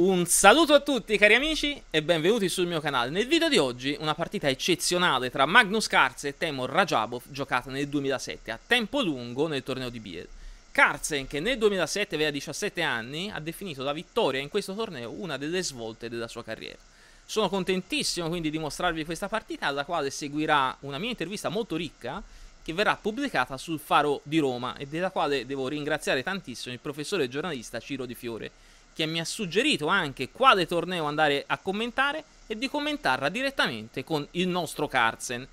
Un saluto a tutti cari amici e benvenuti sul mio canale. Nel video di oggi una partita eccezionale tra Magnus Carlsen e Temur Rajabov giocata nel 2007 a tempo lungo nel torneo di Biel. Carlsen che nel 2007 aveva 17 anni ha definito la vittoria in questo torneo una delle svolte della sua carriera. Sono contentissimo quindi di mostrarvi questa partita alla quale seguirà una mia intervista molto ricca che verrà pubblicata sul Faro di Roma e della quale devo ringraziare tantissimo il professore giornalista Ciro Di Fiore che mi ha suggerito anche quale torneo andare a commentare e di commentarla direttamente con il nostro Carsen,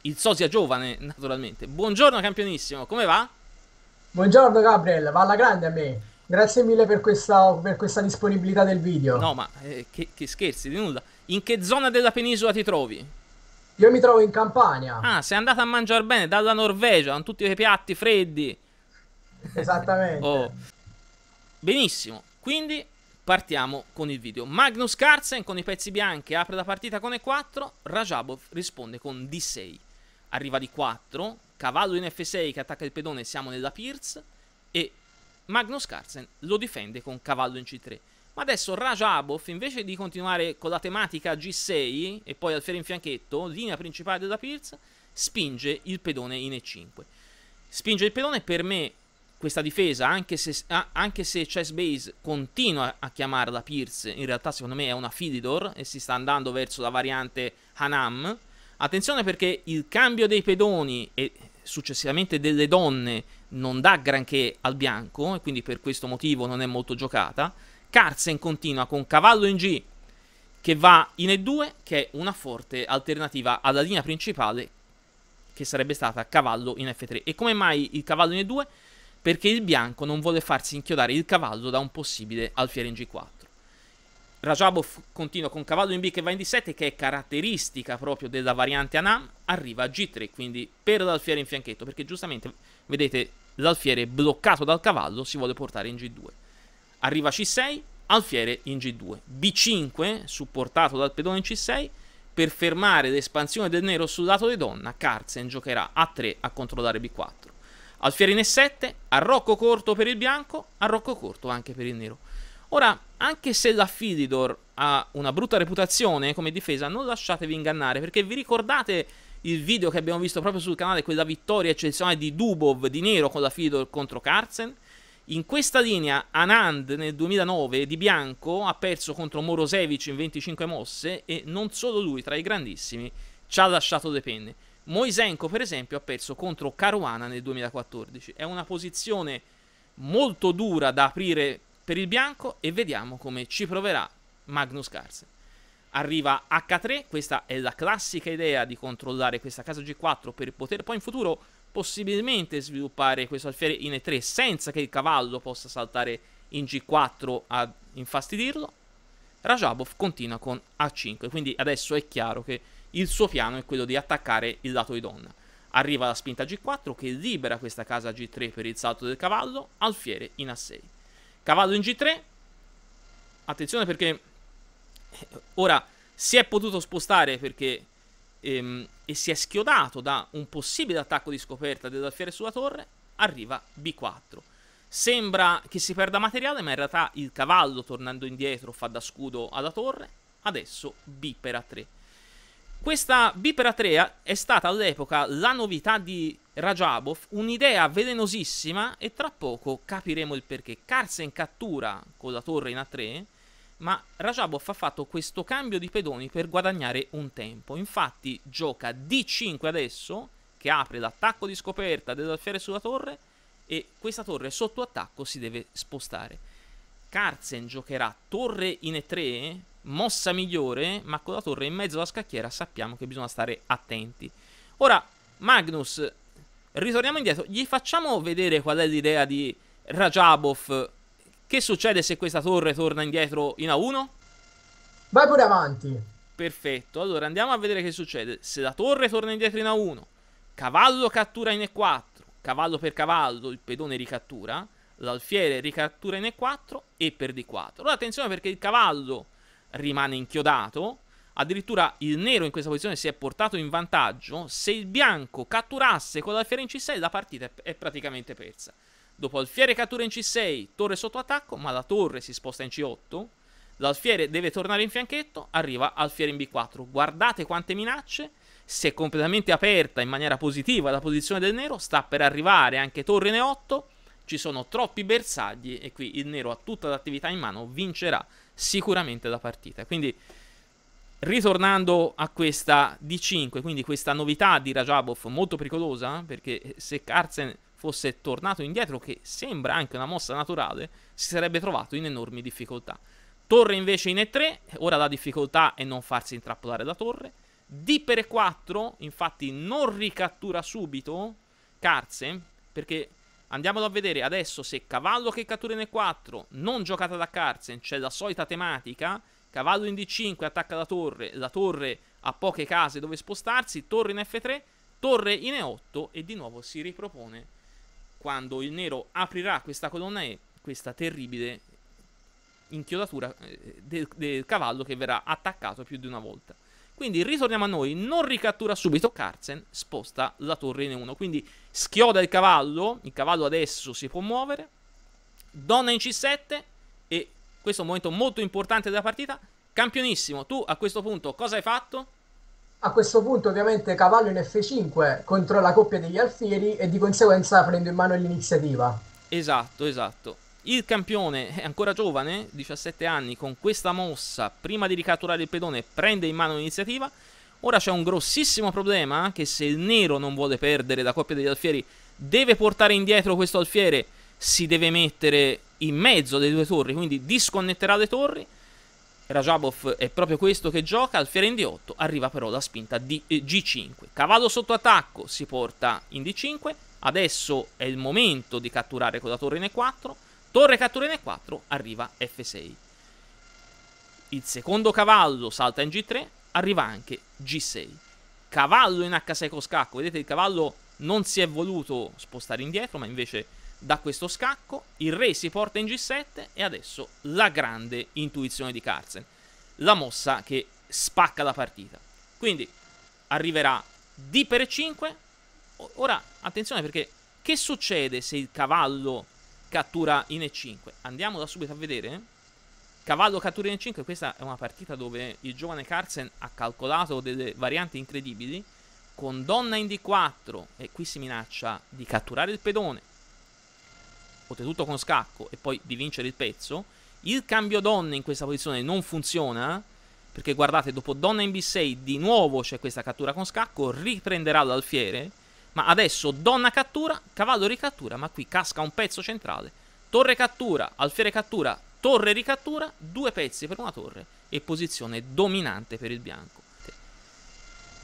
il sosia giovane naturalmente. Buongiorno campionissimo, come va? Buongiorno Gabriel, va alla grande a me. Grazie mille per questa, per questa disponibilità del video. No, ma eh, che, che scherzi, di nulla. In che zona della penisola ti trovi? Io mi trovo in Campania. Ah, sei andata a mangiare bene dalla Norvegia, con tutti i piatti freddi. Esattamente. oh. Benissimo. Quindi partiamo con il video. Magnus Carlsen con i pezzi bianchi apre la partita con E4, Rajabov risponde con D6. Arriva di 4, cavallo in F6 che attacca il pedone, siamo nella Pierce e Magnus Carlsen lo difende con cavallo in C3. Ma adesso Rajabov, invece di continuare con la tematica G6 e poi alfiere in fianchetto, linea principale della Pierce, spinge il pedone in E5. Spinge il pedone per me questa difesa, anche se, anche se Chess Base continua a chiamarla Pierce, in realtà secondo me è una Fididor e si sta andando verso la variante Hanam. Attenzione perché il cambio dei pedoni e successivamente delle donne non dà granché al bianco e quindi per questo motivo non è molto giocata. Carsen continua con cavallo in G che va in E2 che è una forte alternativa alla linea principale che sarebbe stata cavallo in F3. E come mai il cavallo in E2? perché il bianco non vuole farsi inchiodare il cavallo da un possibile alfiere in G4. Rajabov continua con cavallo in B che va in D7 che è caratteristica proprio della variante Anam, arriva a G3, quindi per l'alfiere in fianchetto, perché giustamente vedete l'alfiere bloccato dal cavallo si vuole portare in G2. Arriva C6, alfiere in G2. B5 supportato dal pedone in C6 per fermare l'espansione del nero sul lato di donna, Carlsen giocherà A3 a controllare B4 al Fiorine 7, a Rocco corto per il bianco, a Rocco corto anche per il nero. Ora, anche se la Fididor ha una brutta reputazione come difesa, non lasciatevi ingannare, perché vi ricordate il video che abbiamo visto proprio sul canale, quella vittoria eccezionale di Dubov di nero con la Fididor contro Carzen? In questa linea Anand nel 2009 di bianco ha perso contro Morosevic in 25 mosse e non solo lui, tra i grandissimi, ci ha lasciato le penne. Moisenko, per esempio, ha perso contro Caruana nel 2014. È una posizione molto dura da aprire per il bianco e vediamo come ci proverà Magnus Carlsen. Arriva H3, questa è la classica idea di controllare questa casa G4 per poter poi in futuro possibilmente sviluppare questo alfiere in E3 senza che il cavallo possa saltare in G4 a infastidirlo. Rajabov continua con A5, quindi adesso è chiaro che il suo piano è quello di attaccare il lato di donna. Arriva la spinta G4 che libera questa casa G3 per il salto del cavallo, alfiere in A6. Cavallo in G3, attenzione perché eh, ora si è potuto spostare perché ehm, e si è schiodato da un possibile attacco di scoperta dell'alfiere sulla torre, arriva B4. Sembra che si perda materiale, ma in realtà il cavallo tornando indietro fa da scudo alla torre, adesso B per A3. Questa biperatrea è stata all'epoca la novità di Rajabov, un'idea velenosissima e tra poco capiremo il perché. Carsen cattura con la torre in A3, ma Rajabov ha fatto questo cambio di pedoni per guadagnare un tempo. Infatti gioca D5 adesso, che apre l'attacco di scoperta dell'alfiere sulla torre, e questa torre sotto attacco si deve spostare. Carsen giocherà torre in E3 mossa migliore, ma con la torre in mezzo alla scacchiera sappiamo che bisogna stare attenti. Ora, Magnus, ritorniamo indietro, gli facciamo vedere qual è l'idea di Rajabov. Che succede se questa torre torna indietro in A1? Vai pure avanti. Perfetto, allora andiamo a vedere che succede. Se la torre torna indietro in A1, cavallo cattura in E4, cavallo per cavallo, il pedone ricattura, l'alfiere ricattura in E4 e per D4. Allora attenzione perché il cavallo rimane inchiodato. Addirittura il nero in questa posizione si è portato in vantaggio. Se il bianco catturasse con l'alfiere in C6, la partita è praticamente persa. Dopo alfiere cattura in C6, torre sotto attacco, ma la torre si sposta in C8. L'alfiere deve tornare in fianchetto, arriva alfiere in B4. Guardate quante minacce. Si è completamente aperta in maniera positiva la posizione del nero, sta per arrivare anche torre in E8. Ci sono troppi bersagli e qui il nero ha tutta l'attività in mano, vincerà sicuramente la partita. Quindi ritornando a questa D5, quindi questa novità di Rajabov molto pericolosa, perché se Carsen fosse tornato indietro, che sembra anche una mossa naturale, si sarebbe trovato in enormi difficoltà. Torre invece in E3, ora la difficoltà è non farsi intrappolare da torre. D per E4, infatti non ricattura subito Carsen, perché Andiamolo a vedere adesso se cavallo che cattura in E4, non giocata da Carsen, c'è la solita tematica, cavallo in D5 attacca la torre, la torre ha poche case dove spostarsi, torre in F3, torre in E8 e di nuovo si ripropone quando il nero aprirà questa colonna E, questa terribile inchiodatura eh, del, del cavallo che verrà attaccato più di una volta. Quindi ritorniamo a noi, non ricattura subito Carzen, sposta la torre in 1. Quindi schioda il cavallo, il cavallo adesso si può muovere, donna in c7 e questo è un momento molto importante della partita. Campionissimo, tu a questo punto cosa hai fatto? A questo punto ovviamente cavallo in f5 contro la coppia degli alfieri e di conseguenza prendo in mano l'iniziativa. Esatto, esatto. Il campione è ancora giovane, 17 anni, con questa mossa, prima di ricatturare il pedone, prende in mano l'iniziativa. Ora c'è un grossissimo problema che se il nero non vuole perdere la coppia degli alfieri, deve portare indietro questo alfiere, si deve mettere in mezzo delle due torri, quindi disconnetterà le torri. Rajabov è proprio questo che gioca, alfiere in D8, arriva però la spinta di eh, G5. Cavallo sotto attacco si porta in D5, adesso è il momento di catturare con la torre in E4 Torre cattura in E4, arriva F6. Il secondo cavallo salta in G3, arriva anche G6. Cavallo in H6 con scacco, vedete il cavallo non si è voluto spostare indietro, ma invece da questo scacco il re si porta in G7 e adesso la grande intuizione di Carlsen, la mossa che spacca la partita. Quindi arriverà D per e 5. Ora attenzione perché che succede se il cavallo cattura in E5. Andiamo da subito a vedere. Cavallo cattura in E5, questa è una partita dove il giovane Carlsen ha calcolato delle varianti incredibili. Con donna in D4 e qui si minaccia di catturare il pedone, ottenuto con scacco e poi di vincere il pezzo. Il cambio donna in questa posizione non funziona perché guardate dopo donna in B6 di nuovo c'è questa cattura con scacco, riprenderà l'alfiere ma adesso donna cattura, cavallo ricattura, ma qui casca un pezzo centrale. Torre cattura, alfiere cattura, torre ricattura, due pezzi per una torre e posizione dominante per il bianco.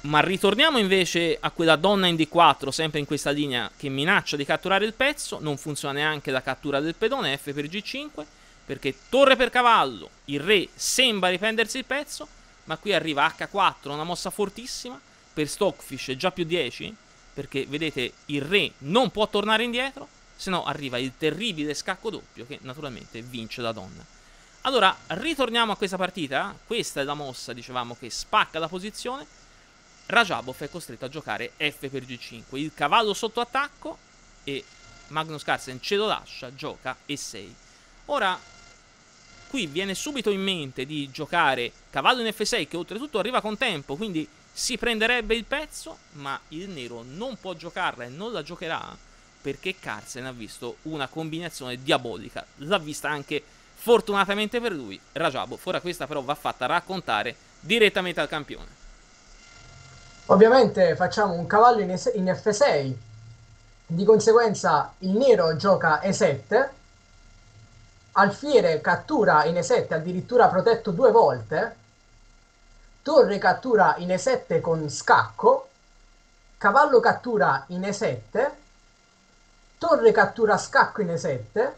Ma ritorniamo invece a quella donna in D4, sempre in questa linea, che minaccia di catturare il pezzo. Non funziona neanche la cattura del pedone F per G5, perché torre per cavallo, il re sembra riprendersi il pezzo, ma qui arriva H4, una mossa fortissima, per Stockfish già più 10, perché vedete il re non può tornare indietro, se no arriva il terribile scacco doppio che naturalmente vince la donna. Allora, ritorniamo a questa partita, questa è la mossa, dicevamo, che spacca la posizione, Rajabov è costretto a giocare F per G5, il cavallo sotto attacco e Magnus Carlsen ce lo lascia, gioca E6. Ora, qui viene subito in mente di giocare cavallo in F6 che oltretutto arriva con tempo, quindi si prenderebbe il pezzo, ma il nero non può giocarla e non la giocherà perché Carlsen ha visto una combinazione diabolica. L'ha vista anche fortunatamente per lui Rajabo. Ora questa però va fatta raccontare direttamente al campione. Ovviamente facciamo un cavallo in, in F6, di conseguenza il nero gioca E7, Alfiere cattura in E7 addirittura protetto due volte, Torre cattura in E7 con scacco, cavallo cattura in E7, torre cattura scacco in E7,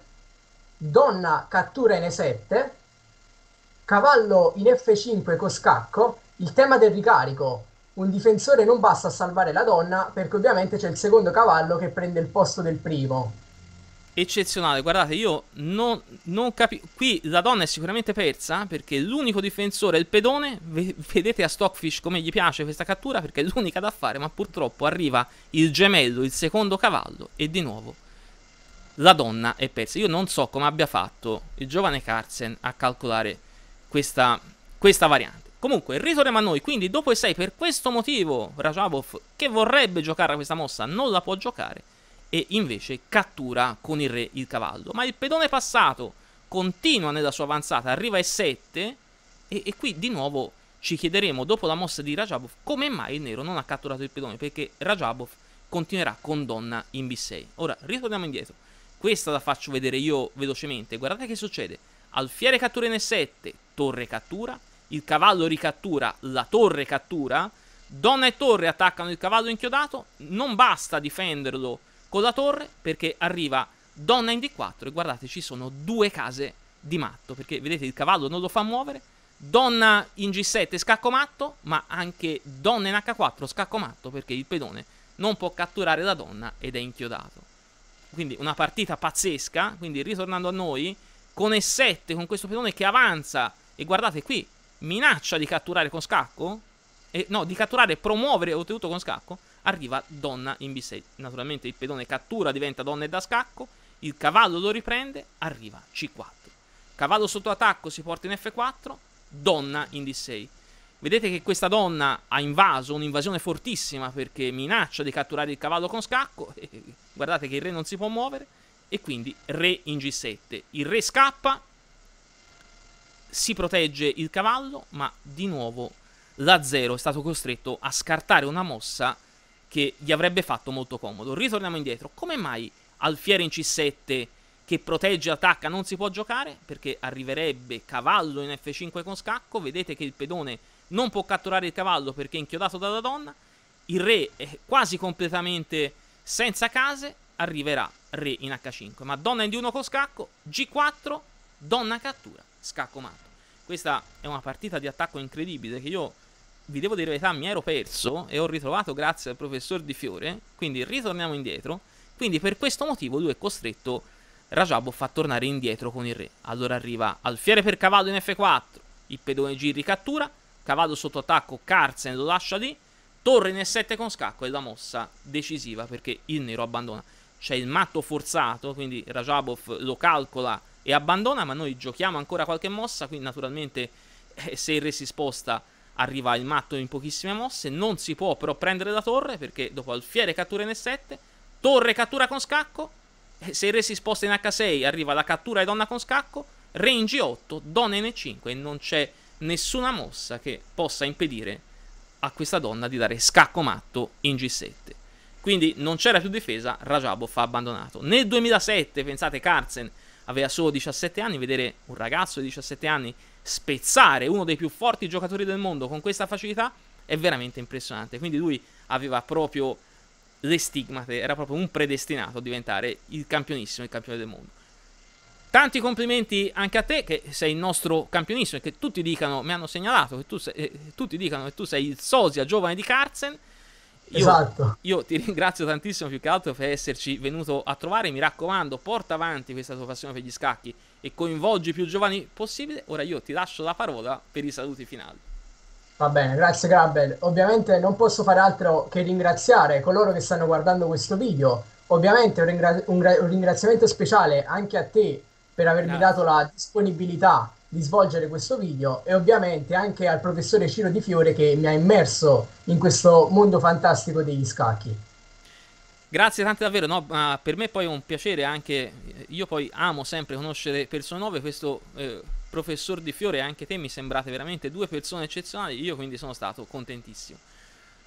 donna cattura in E7, cavallo in F5 con scacco, il tema del ricarico. Un difensore non basta a salvare la donna perché ovviamente c'è il secondo cavallo che prende il posto del primo eccezionale. Guardate, io non, non capisco. Qui la donna è sicuramente persa perché l'unico difensore è il pedone. vedete a Stockfish come gli piace questa cattura perché è l'unica da fare, ma purtroppo arriva il gemello, il secondo cavallo e di nuovo la donna è persa. Io non so come abbia fatto il giovane Carsen a calcolare questa, questa variante. Comunque, ritorniamo a noi, quindi dopo e 6 per questo motivo Rajabov, che vorrebbe giocare a questa mossa, non la può giocare e invece cattura con il re il cavallo. Ma il pedone passato continua nella sua avanzata, arriva a 7 e, e, qui di nuovo ci chiederemo dopo la mossa di Rajabov come mai il nero non ha catturato il pedone perché Rajabov continuerà con donna in B6. Ora ritorniamo indietro, questa la faccio vedere io velocemente, guardate che succede. Alfiere cattura in E7, torre cattura, il cavallo ricattura, la torre cattura, donna e torre attaccano il cavallo inchiodato, non basta difenderlo con la torre perché arriva donna in d4 e guardate ci sono due case di matto perché vedete il cavallo non lo fa muovere donna in g7 scacco matto ma anche donna in h4 scacco matto perché il pedone non può catturare la donna ed è inchiodato quindi una partita pazzesca quindi ritornando a noi con e7 con questo pedone che avanza e guardate qui minaccia di catturare con scacco eh, no di catturare e promuovere ottenuto con scacco arriva donna in B6. Naturalmente il pedone cattura, diventa donna e da scacco, il cavallo lo riprende, arriva C4. Cavallo sotto attacco si porta in F4, donna in D6. Vedete che questa donna ha invaso, un'invasione fortissima perché minaccia di catturare il cavallo con scacco, guardate che il re non si può muovere, e quindi re in G7. Il re scappa, si protegge il cavallo, ma di nuovo la 0 è stato costretto a scartare una mossa che gli avrebbe fatto molto comodo. Ritorniamo indietro. Come mai Alfiere in C7 che protegge e attacca non si può giocare? Perché arriverebbe cavallo in F5 con scacco. Vedete che il pedone non può catturare il cavallo perché è inchiodato dalla donna. Il re è quasi completamente senza case. Arriverà re in H5. Ma donna in D1 con scacco. G4. Donna cattura. Scacco matto. Questa è una partita di attacco incredibile che io vi devo dire l'età, mi ero perso e ho ritrovato grazie al professor Di Fiore, quindi ritorniamo indietro. Quindi per questo motivo lui è costretto, Rajabo fa tornare indietro con il re. Allora arriva Alfiere per cavallo in F4, il pedone G ricattura, cavallo sotto attacco, Carzen lo lascia lì, torre in E7 con scacco è la mossa decisiva perché il nero abbandona. C'è il matto forzato, quindi Rajabov lo calcola e abbandona, ma noi giochiamo ancora qualche mossa, quindi naturalmente eh, se il re si sposta arriva il matto in pochissime mosse, non si può però prendere da torre perché dopo alfiere cattura in E7, torre cattura con scacco, se il re si sposta in H6 arriva la cattura e donna con scacco, re in G8, donna in E5 e non c'è nessuna mossa che possa impedire a questa donna di dare scacco matto in G7. Quindi non c'era più difesa, Rajabov fa abbandonato. Nel 2007, pensate, Carlsen aveva solo 17 anni, vedere un ragazzo di 17 anni spezzare uno dei più forti giocatori del mondo con questa facilità è veramente impressionante. Quindi lui aveva proprio le stigmate, era proprio un predestinato a diventare il campionissimo, il campione del mondo. Tanti complimenti anche a te che sei il nostro campionissimo e che tutti dicano, mi hanno segnalato, che tu sei, eh, tutti dicano che tu sei il sosia giovane di Carzen. Io, esatto. io ti ringrazio tantissimo più che altro per esserci venuto a trovare. Mi raccomando, porta avanti questa tua passione per gli scacchi e coinvolgi più giovani possibile. Ora io ti lascio la parola per i saluti finali. Va bene, grazie Gabriel. Ovviamente non posso fare altro che ringraziare coloro che stanno guardando questo video. Ovviamente un, ringra- un, gra- un ringraziamento speciale anche a te per avermi grazie. dato la disponibilità di svolgere questo video e ovviamente anche al professore Ciro Di Fiore che mi ha immerso in questo mondo fantastico degli scacchi. Grazie tante davvero, no, per me poi è un piacere anche, eh, io poi amo sempre conoscere persone nuove, questo eh, professor Di Fiore e anche te mi sembrate veramente due persone eccezionali, io quindi sono stato contentissimo.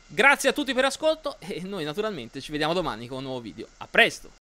Grazie a tutti per l'ascolto e noi naturalmente ci vediamo domani con un nuovo video. A presto!